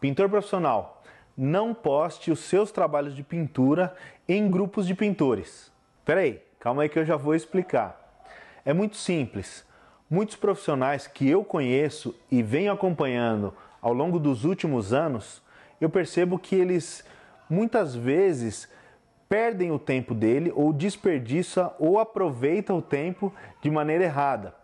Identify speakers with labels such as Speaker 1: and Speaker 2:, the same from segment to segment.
Speaker 1: Pintor profissional, não poste os seus trabalhos de pintura em grupos de pintores. Peraí, calma aí que eu já vou explicar. É muito simples. Muitos profissionais que eu conheço e venho acompanhando ao longo dos últimos anos, eu percebo que eles muitas vezes perdem o tempo dele ou desperdiça ou aproveita o tempo de maneira errada.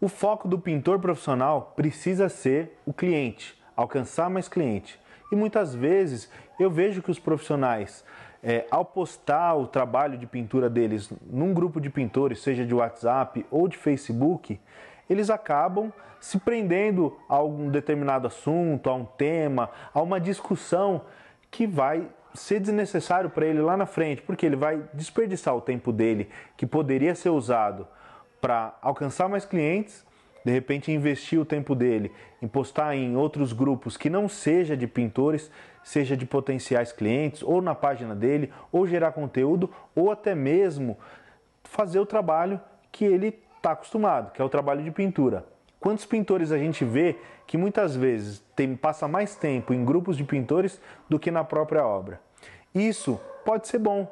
Speaker 1: O foco do pintor profissional precisa ser o cliente alcançar mais cliente. E muitas vezes eu vejo que os profissionais, é, ao postar o trabalho de pintura deles num grupo de pintores, seja de WhatsApp ou de Facebook, eles acabam se prendendo a algum determinado assunto, a um tema, a uma discussão que vai ser desnecessário para ele lá na frente, porque ele vai desperdiçar o tempo dele que poderia ser usado para alcançar mais clientes de repente investir o tempo dele em postar em outros grupos que não seja de pintores, seja de potenciais clientes, ou na página dele, ou gerar conteúdo, ou até mesmo fazer o trabalho que ele está acostumado, que é o trabalho de pintura. Quantos pintores a gente vê que muitas vezes tem, passa mais tempo em grupos de pintores do que na própria obra? Isso pode ser bom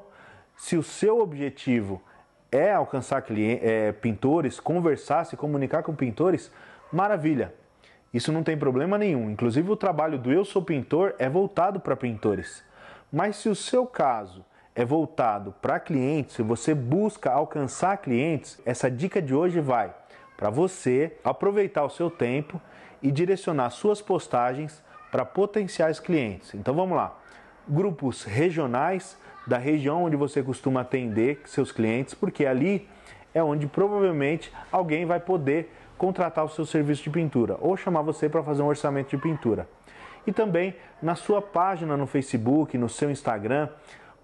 Speaker 1: se o seu objetivo é alcançar clientes, é, pintores, conversar, se comunicar com pintores, maravilha. Isso não tem problema nenhum. Inclusive, o trabalho do Eu Sou Pintor é voltado para pintores. Mas se o seu caso é voltado para clientes, se você busca alcançar clientes, essa dica de hoje vai para você aproveitar o seu tempo e direcionar suas postagens para potenciais clientes. Então vamos lá. Grupos regionais, da região onde você costuma atender seus clientes, porque ali é onde provavelmente alguém vai poder contratar o seu serviço de pintura ou chamar você para fazer um orçamento de pintura. E também na sua página no Facebook, no seu Instagram,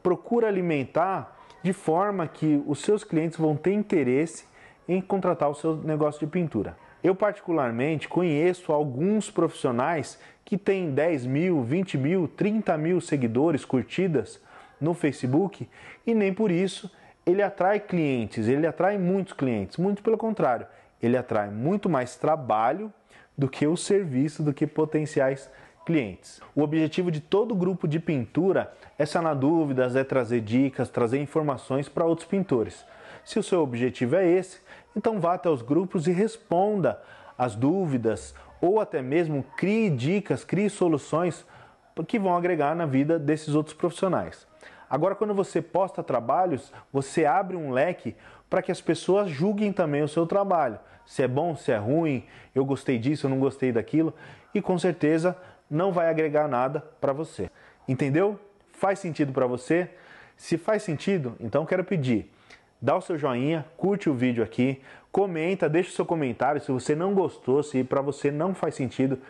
Speaker 1: procura alimentar de forma que os seus clientes vão ter interesse em contratar o seu negócio de pintura. Eu, particularmente, conheço alguns profissionais que têm 10 mil, 20 mil, 30 mil seguidores, curtidas, no Facebook e nem por isso ele atrai clientes, ele atrai muitos clientes. Muito pelo contrário, ele atrai muito mais trabalho do que o serviço, do que potenciais clientes. O objetivo de todo grupo de pintura é sanar dúvidas, é trazer dicas, trazer informações para outros pintores. Se o seu objetivo é esse, então vá até os grupos e responda as dúvidas ou até mesmo crie dicas, crie soluções que vão agregar na vida desses outros profissionais. Agora, quando você posta trabalhos, você abre um leque para que as pessoas julguem também o seu trabalho. Se é bom, se é ruim, eu gostei disso, eu não gostei daquilo, e com certeza não vai agregar nada para você. Entendeu? Faz sentido para você? Se faz sentido, então quero pedir dá o seu joinha, curte o vídeo aqui, comenta, deixa o seu comentário se você não gostou, se para você não faz sentido.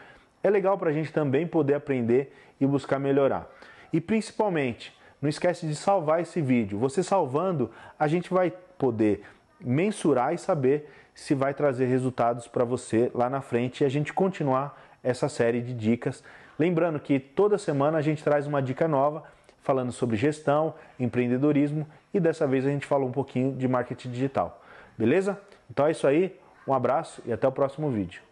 Speaker 1: É legal para a gente também poder aprender e buscar melhorar. E principalmente, não esquece de salvar esse vídeo. Você salvando, a gente vai poder mensurar e saber se vai trazer resultados para você lá na frente e a gente continuar essa série de dicas. Lembrando que toda semana a gente traz uma dica nova falando sobre gestão, empreendedorismo e dessa vez a gente falou um pouquinho de marketing digital. Beleza? Então é isso aí, um abraço e até o próximo vídeo.